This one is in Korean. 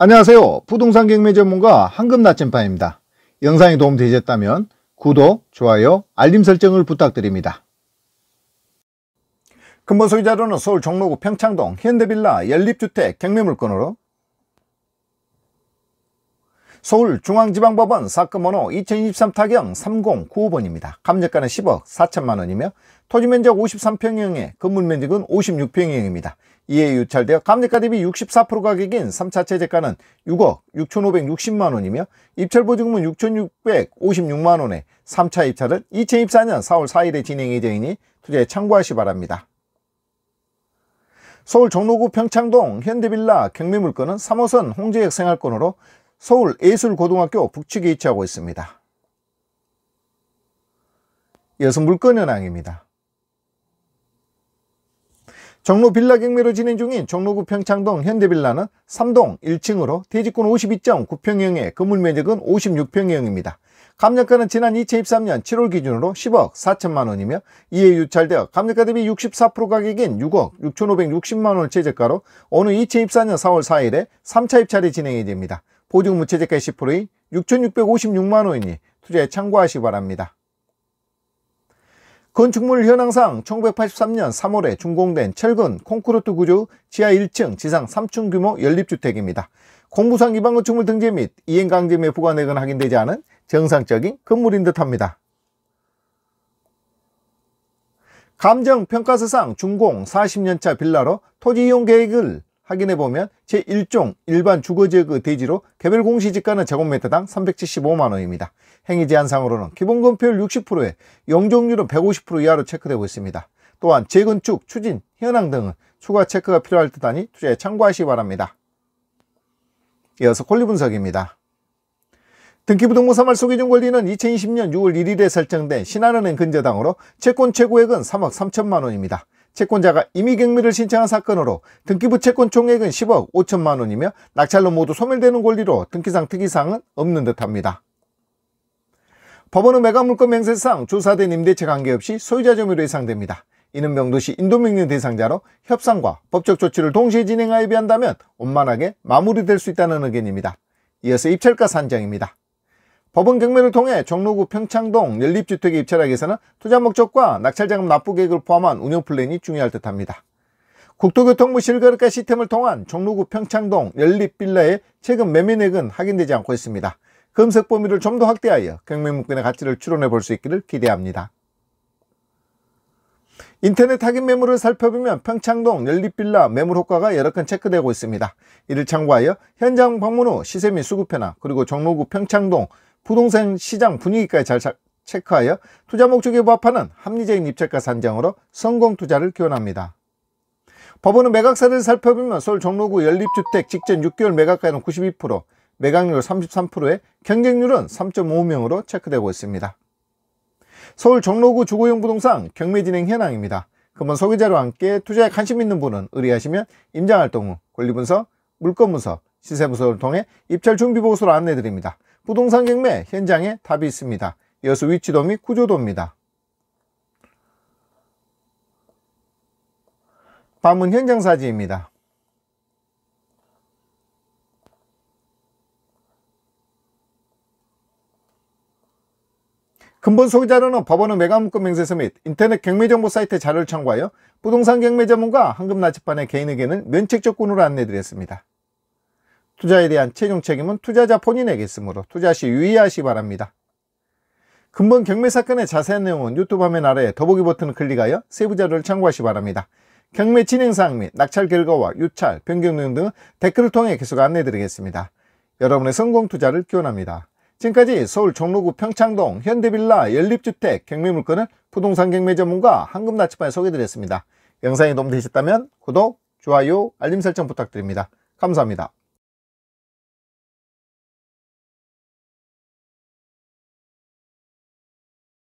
안녕하세요. 부동산 경매 전문가 황금 나침반입니다. 영상이 도움되셨다면 구독, 좋아요, 알림 설정을 부탁드립니다. 근본 소유자료는 서울 종로구 평창동 현대빌라 연립주택 경매 물건으로 서울중앙지방법원 사건번호 2023 타경 3095번입니다. 감정가는 10억 4천만원이며 토지면적 53평형에 건물면적은 56평형입니다. 이에 유찰되어 감정가 대비 64% 가격인 3차 체제가는 6억 6,560만원이며 입찰보증금은 6,656만원에 3차 입찰은 2024년 4월 4일에 진행 예정이니 투자에 참고하시 바랍니다. 서울 종로구 평창동 현대빌라 경매물건은 3호선 홍제역 생활권으로 서울 예술고등학교 북측에 위치하고 있습니다. 여성불건현항입니다 종로 빌라 경매로 진행 중인 종로구 평창동 현대빌라는 3동 1층으로 대지권 52.9평형에 건물면적은 56평형입니다. 감정가는 지난 2023년 7월 기준으로 10억 4천만원이며 이에 유찰되어 감정가 대비 64% 가격인 6억 6,560만원을 최저가로 오는 2024년 4월 4일에 3차 입찰이 진행이 됩니다. 보증 무채재가 1 0의 6,656만원이니 투자에 참고하시기 바랍니다. 건축물 현황상 1983년 3월에 준공된 철근 콘크리트 구조 지하 1층 지상 3층 규모 연립주택입니다. 공부상 기반 건축물 등재 및 이행강제 매부가 내건 확인되지 않은 정상적인 건물인 듯합니다. 감정평가서상 준공 40년차 빌라로 토지 이용 계획을 확인해 보면 제1종 일반 주거지역의 그 대지로 개별 공시지가는 제곱미터당 375만원입니다. 행위 제한상으로는 기본금표율 60%에 용적률은150% 이하로 체크되고 있습니다. 또한 재건축, 추진, 현황 등은 추가 체크가 필요할 듯 하니 투자에 참고하시기 바랍니다. 이어서 콜리 분석입니다. 등기부등본사말 소개중권리는 2020년 6월 1일에 설정된 신한은행 근저당으로 채권 최고액은 3억 3천만원입니다. 채권자가 임의 경매를 신청한 사건으로 등기부 채권 총액은 10억 5천만 원이며 낙찰로 모두 소멸되는 권리로 등기상 특이사항은 없는 듯합니다. 법원은 매각물권 명세상 조사된 임대차 관계없이 소유자 점유로 예상됩니다. 이는 명도시 인도명령 대상자로 협상과 법적 조치를 동시에 진행하여 비한다면 원만하게 마무리될 수 있다는 의견입니다. 이어서 입찰가 산정입니다. 법원 경매를 통해 종로구 평창동 연립주택에입찰하기위해서는 투자 목적과 낙찰자금 납부 계획을 포함한 운영 플랜이 중요할 듯합니다. 국토교통부 실거래가 시스템을 통한 종로구 평창동 연립빌라의 최근 매매액은 확인되지 않고 있습니다. 검색 범위를 좀 더 확대하여 경매 문건의 가치를 추론해 볼 수 있기를 기대합니다. 인터넷 확인 매물을 살펴보면 평창동 연립빌라 매물 효과가 여러 건 체크되고 있습니다. 이를 참고하여 현장 방문 후 시세 및 수급 변화 그리고 종로구 평창동 부동산 시장 분위기까지 잘 체크하여 투자 목적에 부합하는 합리적인 입찰가 산장으로 성공 투자를 기원합니다. 법원은 매각사를 살펴보면 서울 종로구 연립주택 직전 6개월 매각가는 92%, 매각률 33%에 경쟁률은 3.5명으로 체크되고 있습니다. 서울 종로구 주거용 부동산 경매진행 현황입니다. 금번 소개자료와 함께 투자에 관심 있는 분은 의뢰하시면 임장활동 후 권리분석, 물건분석, 시세분석을 통해 입찰 준비보고서를 안내드립니다. 부동산 경매 현장에 답이 있습니다. 여수 위치도 및 구조도입니다. 밤은 현장 사진입니다. 근본 소유자료는 법원의 매각문건 명세서 및 인터넷 경매정보 사이트 자료를 참고하여 부동산 경매 전문가 황금나치판의 개인에게는 면책적권으로 안내드렸습니다. 투자에 대한 최종 책임은 투자자 본인에 게 있으므로 투자 시 유의하시 바랍니다. 금번 경매 사건의 자세한 내용은 유튜브 화면 아래 더보기 버튼을 클릭하여 세부 자료를 참고하시 바랍니다. 경매 진행사항 및 낙찰 결과와 유찰, 변경 내용 등 댓글을 통해 계속 안내드리겠습니다. 여러분의 성공 투자를 기원합니다. 지금까지 서울 종로구 평창동 현대빌라 연립주택 경매 물건을 부동산 경매 전문가 한금나치판에 소개드렸습니다. 영상이 도움되셨다면 구독, 좋아요, 알림 설정 부탁드립니다. 감사합니다.